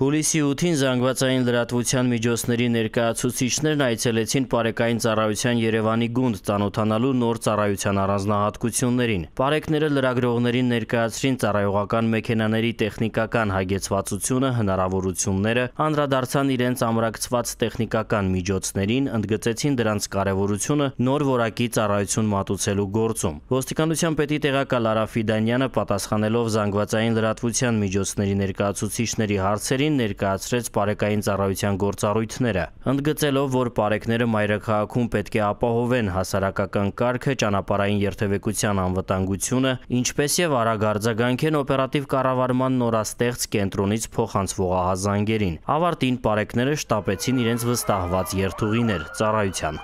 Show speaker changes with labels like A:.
A: Հուլիսի 8-ին զանգվածային լրատվության միջոցների ներկայացուցիչներն այցելեցին Պարեկային ծառայության Երևանի գունդ ճանոթանալու նոր ծառայության առանձնահատկություններին։ Պարեկները լրագրողներին ներկայացրին ծառայողական մեքենաների տեխնիկական հագեցվածությունը, հնարավորությունները, անդրադարձան իրենց ամրակցված տեխնիկական միջոցներին, ընդգծեցին դրանց կարևորությունը նոր որակի ծառայություն մատուցելու գործում։ Ոստիկանության պետի տեղակալ Արա Ֆիդանյանը պատասխանելով զանգվածային լրատվության միջոցների ներկայացուցիչների հարցերին Լուսինեին ներկայացրեց Պարեկային ծառայության գործառույթները, ընդգծելով, որ Պարեկները մայրաքաղաքում պետք է ապահովեն հասարակական կարգը, ճանապարհային երթևեկության անվտանգությունը, ինչպես եւ արագ արձագանքեն օպերատիվ կառավարման նորաստեղծ կենտրոնից փոխանցվող ահազանգերին։ Ավարտին Պարեկները շտապեցին իրենց վստահված երթուղիներ ծառայության։